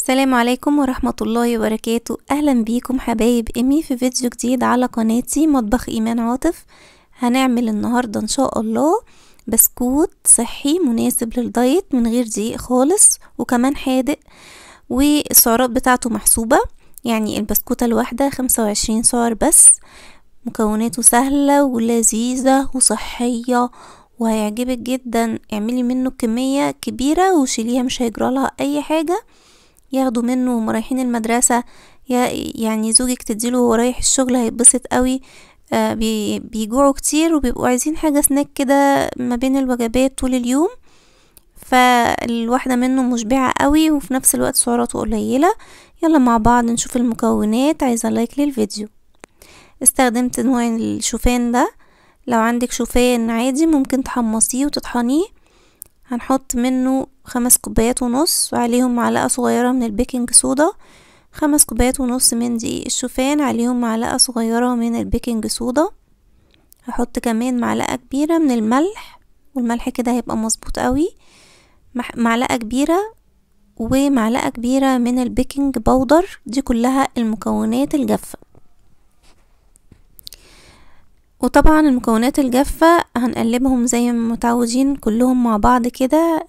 السلام عليكم ورحمة الله وبركاته أهلا بيكم حبايب أمي في فيديو جديد على قناتي مطبخ إيمان عاطف هنعمل النهاردة إن شاء الله بسكوت صحي مناسب للدايت من غير دقيق خالص وكمان حادق والسعرات بتاعته محسوبة يعني البسكوتة الواحدة خمسة وعشرين سعر بس مكوناته سهلة ولذيذة وصحية وهيعجبك جدا اعملي منه كمية كبيرة وشيليها مش هيجرالها أي حاجة ياخدوا منه وهم رايحين المدرسة يعني زوجك تديله وهو رايح الشغل هيتبسط قوي آه، بيجوعوا كتير وبيبقوا عايزين حاجة سناك كده ما بين الوجبات طول اليوم فالواحدة منه مشبعة قوي وفي نفس الوقت سعراته قليلة يلا مع بعض نشوف المكونات عايزة لايك للفيديو استخدمت نوع الشوفان ده لو عندك شوفان عادي ممكن تحمصيه وتطحنيه هنحط منه خمس كوبايات ونص وعليهم معلقة صغيرة من البيكنج صودا خمس كوبايات ونص من دقيق الشوفان عليهم معلقة صغيرة من البيكنج صودا هحط كمان معلقة كبيرة من الملح والملح كده هيبقى مظبوط قوي معلقة كبيرة ومعلقة كبيرة من البيكنج باودر دي كلها المكونات الجافة وطبعا المكونات الجافة هنقلبهم زي ما متعودين كلهم مع بعض كده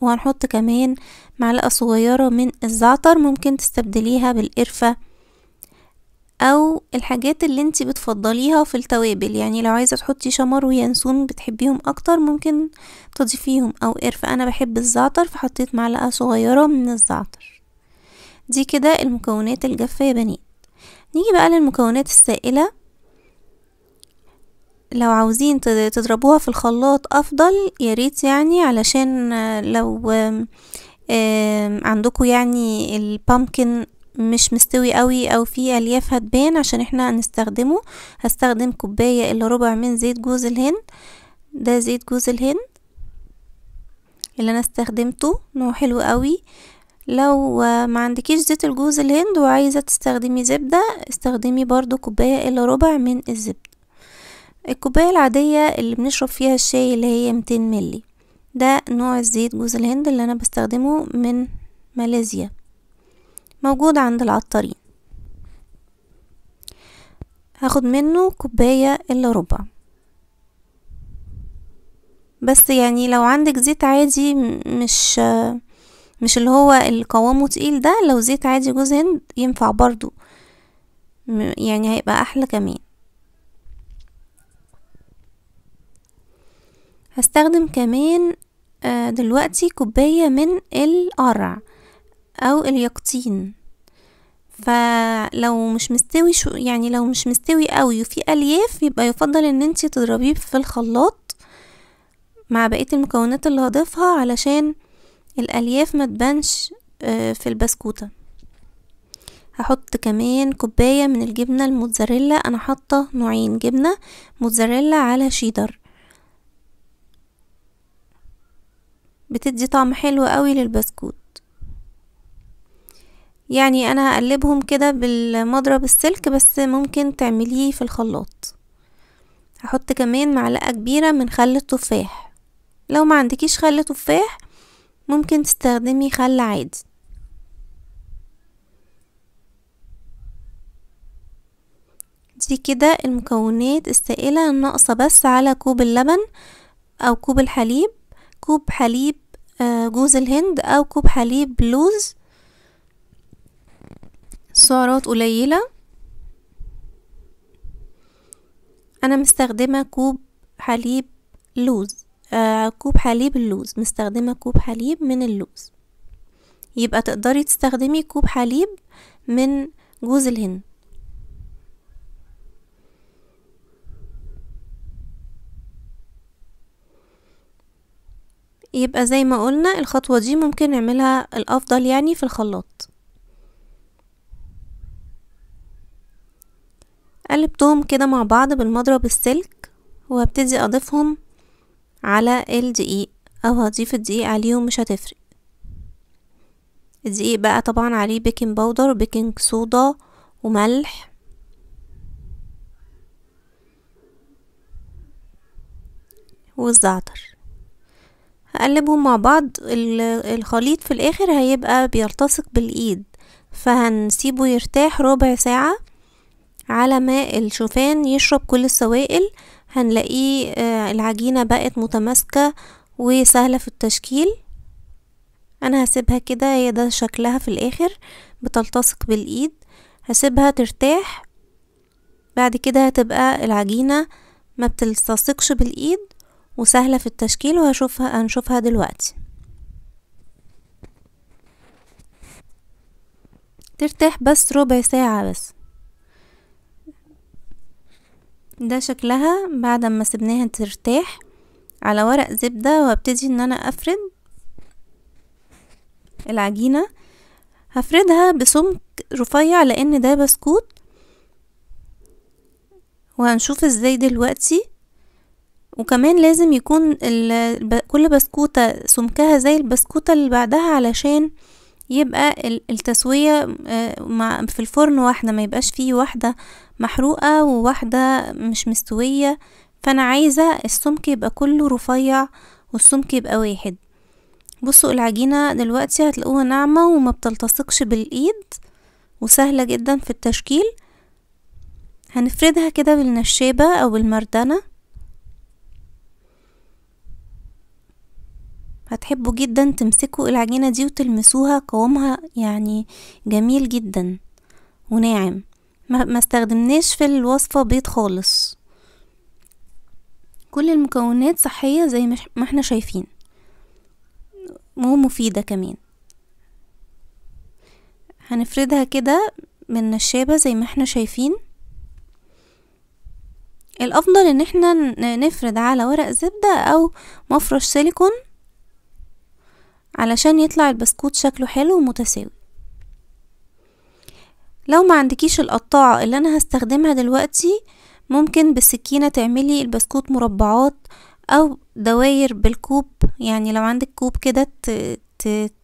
وهنحط كمان معلقة صغيرة من الزعتر ممكن تستبدليها بالقرفة او الحاجات اللي انت بتفضليها في التوابل يعني لو عايزة تحطي شمر وينسون بتحبيهم اكتر ممكن تضيفيهم او قرفة انا بحب الزعتر فحطيت معلقة صغيرة من الزعتر دي كده المكونات الجافة يا بنات نيجي بقى للمكونات السائلة لو عاوزين تضربوها في الخلاط افضل يا ريت يعني علشان لو عندكم يعني البامكن مش مستوي قوي او في الياف هتبان عشان احنا هنستخدمه هستخدم كوبايه الا ربع من زيت جوز الهند ده زيت جوز الهند اللي انا استخدمته نوع حلو قوي لو ما عندكيش زيت الجوز الهند وعايزه تستخدمي زبده استخدمي برضو كوبايه الا ربع من الزبده الكوباية العادية اللي بنشرب فيها الشاي اللي هي 200 ملي ده نوع الزيت جوز الهند اللي أنا بستخدمه من ماليزيا موجود عند العطارين هاخد منه كوباية إلا ربع بس يعني لو عندك زيت عادي مش مش اللي هو القوامه تقيل ده لو زيت عادي جوز هند ينفع برضو يعني هيبقى أحلى كمان هستخدم كمان آه، دلوقتي كوباية من القرع او اليقطين فلو مش مستوي شو يعني لو مش مستوي قوي وفي الياف يبقى يفضل ان انتي تضربيه في الخلاط مع بقية المكونات اللي هضيفها علشان الالياف ما تبانش آه، في البسكوتة هحط كمان كوباية من الجبنة الموتزاريلا انا حاطة نوعين جبنة موتزاريلا على شيدر بتدي طعم حلو قوي للبسكوت يعني انا هقلبهم كده بالمضرب السلك بس ممكن تعمليه في الخلاط هحط كمان معلقة كبيرة من خل التفاح لو ما عندكيش خل تفاح ممكن تستخدمي خل عادي دي كده المكونات السائلة الناقصة بس على كوب اللبن او كوب الحليب كوب حليب آه، جوز الهند او كوب حليب لوز سعرات قليلة انا مستخدمة كوب حليب لوز آه كوب حليب اللوز مستخدمة كوب حليب من اللوز يبقى تقدري تستخدمي كوب حليب من جوز الهند يبقى زي ما قلنا الخطوة دي ممكن نعملها الأفضل يعني في الخلاط قلبتهم كده مع بعض بالمضرب السلك وهبتدي أضيفهم على الدقيق أو هضيف الدقيق عليهم مش هتفرق الدقيق بقى طبعا عليه بيكنج باودر وبيكنج صودا وملح والزعتر هقلبهم مع بعض الخليط في الاخر هيبقى بيلتصق بالايد فهنسيبه يرتاح ربع ساعة على ما الشوفان يشرب كل السوائل هنلاقيه آه، العجينة بقت متماسكة وسهلة في التشكيل انا هسيبها كده هي ده شكلها في الاخر بتلتصق بالايد هسيبها ترتاح بعد كده هتبقى العجينة ما بتلتصقش بالايد وسهلة في التشكيل وهشوفها هنشوفها دلوقتي ترتاح بس ربع ساعة بس ده شكلها بعد ما سبناها ترتاح على ورق زبدة وابتدي ان انا افرد العجينة هفردها بسمك رفيع لان ده بسكوت وهنشوف ازاي دلوقتي وكمان لازم يكون كل بسكوتة سمكها زي البسكوتة اللي بعدها علشان يبقى التسوية آه، في الفرن واحدة ما يبقاش فيه واحدة محروقة وواحدة مش مستوية فانا عايزة السمك يبقى كله رفيع والسمك يبقى واحد بصوا العجينة دلوقتي هتلاقوها ناعمة وما بتلتصقش بالايد وسهلة جدا في التشكيل هنفردها كده بالنشابة او بالمردنة هتحبوا جدا تمسكوا العجينة دي وتلمسوها قوامها يعني جميل جدا وناعم ما استخدمناش في الوصفة بيض خالص كل المكونات صحية زي ما احنا شايفين ومفيدة كمان هنفردها كده من نشابة زي ما احنا شايفين الافضل ان احنا نفرد على ورق زبدة او مفرش سيليكون علشان يطلع البسكوت شكله حلو ومتساوي لو ما عندكيش القطاعة اللي انا هستخدمها دلوقتي ممكن بالسكينة تعملي البسكوت مربعات او دواير بالكوب يعني لو عندك كوب كده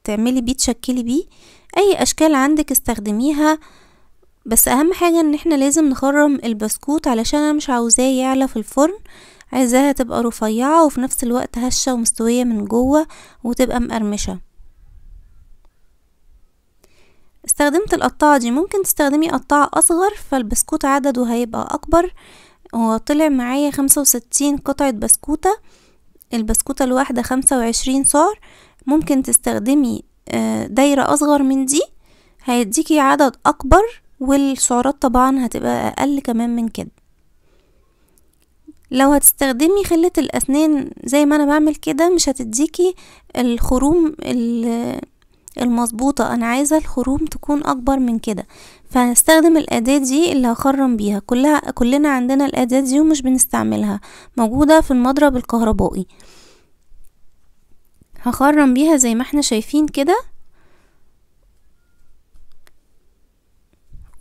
تعملي بيه تشكلي بيه اي اشكال عندك استخدميها بس اهم حاجة ان احنا لازم نخرم البسكوت علشان انا مش عاوزاه يعلى في الفرن عايزاها تبقى رفيعة وفي نفس الوقت هشة ومستوية من جوه وتبقى مقرمشة استخدمت القطاعة دي ممكن تستخدمي قطاعة أصغر فالبسكوت عدده هيبقى أكبر هو طلع معايا خمسة وستين قطعة بسكوتة البسكوتة الواحدة خمسة وعشرين سعر ممكن تستخدمي آه، دايرة أصغر من دي هيديكي عدد أكبر والسعرات طبعا هتبقى أقل كمان من كده لو هتستخدمي خلة الأسنان زي ما أنا بعمل كده مش هتديكي الخروم المظبوطة أنا عايزة الخروم تكون أكبر من كده فهستخدم الأداة دي اللي هخرم بيها كلها كلنا عندنا الأداة دي ومش بنستعملها موجودة في المضرب الكهربائي هخرم بيها زي ما احنا شايفين كده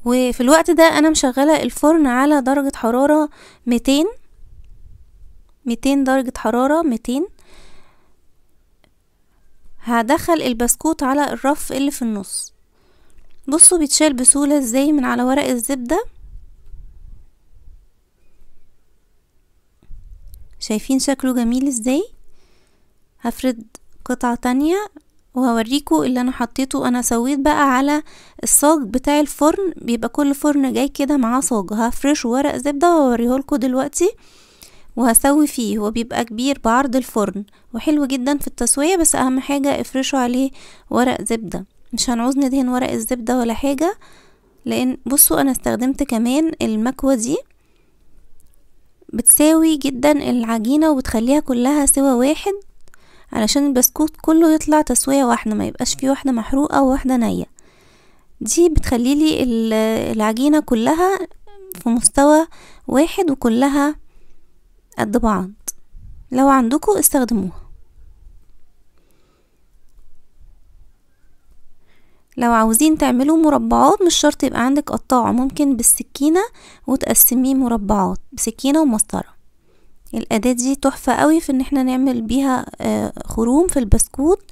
وفي الوقت ده انا مشغلة الفرن على درجة حرارة 200 ميتين درجة حرارة ميتين هدخل البسكوت على الرف اللي في النص بصوا بيتشال بسهولة ازاي من على ورق الزبدة شايفين شكله جميل ازاي هفرد قطعة تانية وهوريكو اللي انا حطيته انا سويت بقى على الصاج بتاع الفرن بيبقى كل فرن جاي كده معاه صاج هفرش ورق زبدة وهوريهولكو دلوقتي وهسوي فيه وبيبقى كبير بعرض الفرن وحلو جدا في التسوية بس اهم حاجة افرشوا عليه ورق زبدة مش هنعوز ندهن ورق الزبدة ولا حاجة لان بصوا انا استخدمت كمان المكوة دي بتساوي جدا العجينة وبتخليها كلها سوا واحد علشان البسكوت كله يطلع تسوية واحدة ما يبقاش فيه واحدة محروقة وواحدة نية دي بتخليلي العجينة كلها في مستوى واحد وكلها قد بعض لو عندكوا استخدموها لو عاوزين تعملوا مربعات مش شرط يبقى عندك قطاعة ممكن بالسكينة وتقسميه مربعات بسكينة ومسطرة الأداة دي تحفة قوي في ان احنا نعمل بيها آه، خروم في البسكوت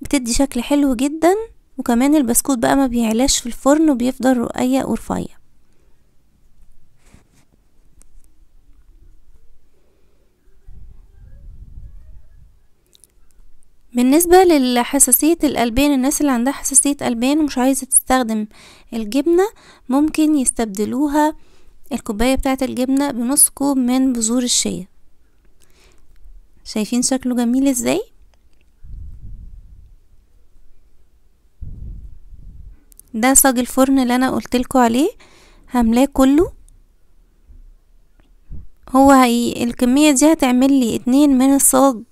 بتدي شكل حلو جدا وكمان البسكوت بقى ما بيعلاش في الفرن وبيفضل رقيق ورفيق بالنسبة لحساسية الألبان الناس اللي عندها حساسية ألبان ومش عايزة تستخدم الجبنة ممكن يستبدلوها الكوباية بتاعة الجبنة بنص كوب من بذور الشيا شايفين شكله جميل ازاي ده صاج الفرن اللي انا قلتلكوا عليه هملاه كله هو هي الكمية دي هتعمل لي اتنين من الصاج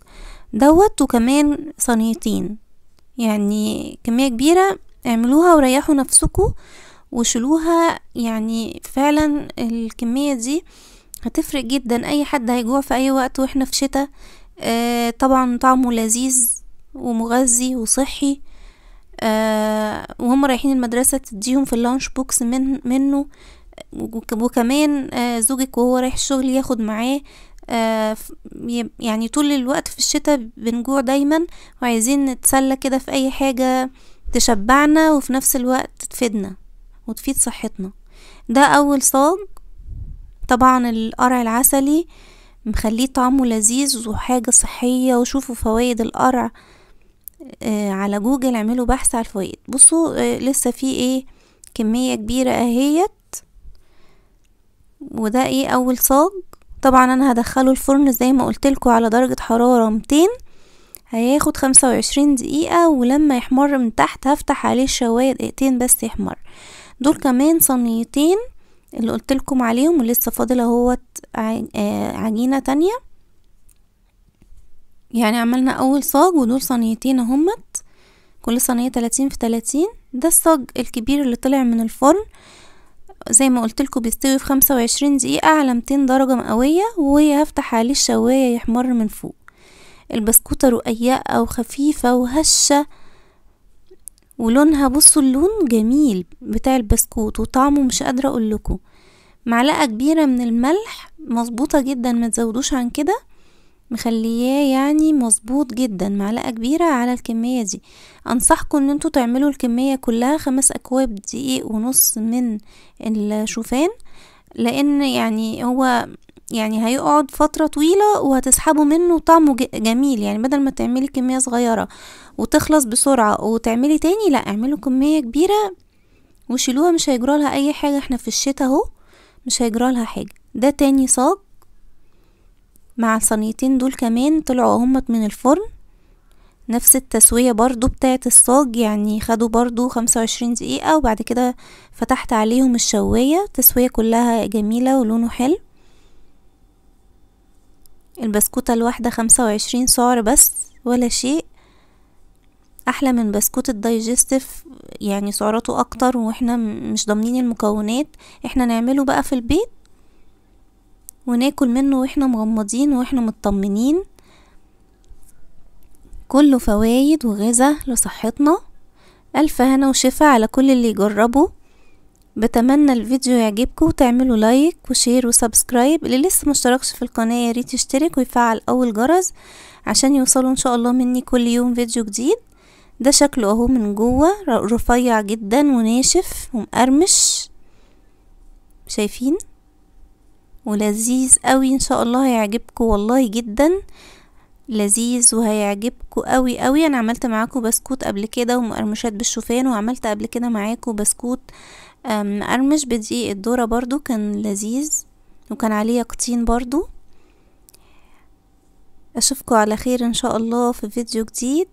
دوت وكمان صنيتين يعني كمية كبيرة اعملوها وريحوا نفسكم وشلوها يعني فعلا الكمية دي هتفرق جدا اي حد هيجوع في اي وقت واحنا في شتاء آه طبعا طعمه لذيذ ومغذي وصحي آه وهم رايحين المدرسة تديهم في اللانش بوكس من منه وكمان آه زوجك وهو رايح الشغل ياخد معاه آه، يعني طول الوقت في الشتاء بنجوع دايما وعايزين نتسلى كده في اي حاجة تشبعنا وفي نفس الوقت تفيدنا وتفيد صحتنا ده اول صاج طبعا القرع العسلي مخليه طعمه لذيذ وحاجة صحية وشوفوا فوائد القرع آه، على جوجل اعملوا بحث على الفوائد بصوا آه، لسه في ايه كمية كبيرة اهيت وده ايه اول صاج طبعا انا هدخله الفرن زي ما قلتلكوا على درجة حرارة 200 هياخد خمسة وعشرين دقيقة ولما يحمر من تحت هفتح عليه الشواية دقيقتين بس يحمر دول كمان صينيتين اللي قلتلكم عليهم ولسه فاضل اهوت آه، عجينة تانية يعني عملنا اول صاج ودول صينيتين اهمت كل صينية تلاتين في تلاتين ده الصاج الكبير اللي طلع من الفرن زي ما قلت لكم بيستوي في خمسة وعشرين دقيقة على 200 درجة مئوية وهفتح عليه الشواية يحمر من فوق البسكوتة رقيقة وخفيفة وهشة ولونها بصوا اللون جميل بتاع البسكوت وطعمه مش قادرة اقول لكم معلقة كبيرة من الملح مظبوطة جدا ما تزودوش عن كده مخلياه يعني مظبوط جدا معلقة كبيرة على الكمية دي انصحكم ان انتوا تعملوا الكمية كلها خمس اكواب دقيق ونص من الشوفان لان يعني هو يعني هيقعد فترة طويلة وهتسحبوا منه طعمه جميل يعني بدل ما تعملي كمية صغيرة وتخلص بسرعة وتعملي تاني لا اعملوا كمية كبيرة وشيلوها مش هيجرالها اي حاجة احنا في الشتا اهو مش هيجرالها حاجة ده تاني صاج مع الصينيتين دول كمان طلعوا هما من الفرن نفس التسوية برضو بتاعة الصاج يعني خدوا برضو خمسة وعشرين دقيقة وبعد كده فتحت عليهم الشواية التسوية كلها جميلة ولونه حلو البسكوتة الواحدة خمسة وعشرين سعر بس ولا شيء احلى من بسكوت الدايجستيف يعني سعراته اكتر واحنا مش ضامنين المكونات احنا نعمله بقى في البيت وناكل منه واحنا مغمضين واحنا مطمنين كله فوايد وغذاء لصحتنا ألف هنا وشفا على كل اللي يجربه بتمنى الفيديو يعجبكم وتعملوا لايك وشير وسبسكرايب اللي لسه مشتركش في القناة ياريت يشترك ويفعل أول جرس عشان يوصلوا إن شاء الله مني كل يوم فيديو جديد ده شكله اهو من جوه رفيع جدا وناشف ومقرمش شايفين ولذيذ قوي ان شاء الله هيعجبكم والله جدا لذيذ وهيعجبكم قوي قوي انا عملت معاكم بسكوت قبل كده ومقرمشات بالشوفان وعملت قبل كده معاكم بسكوت مقرمش بدقيق الذرة برضو كان لذيذ وكان عليه يقطين برضو اشوفكم على خير ان شاء الله في فيديو جديد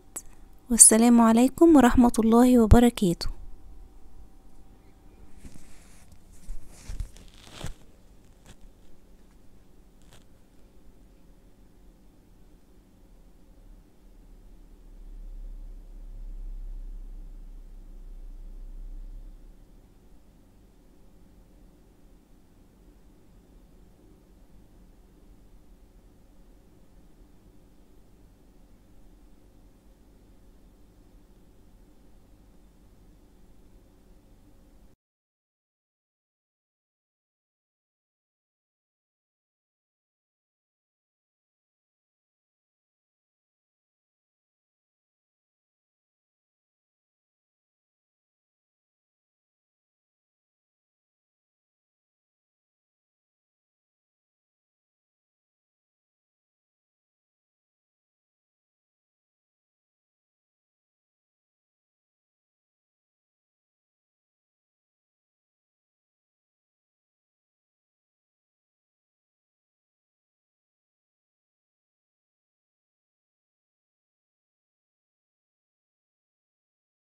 والسلام عليكم ورحمة الله وبركاته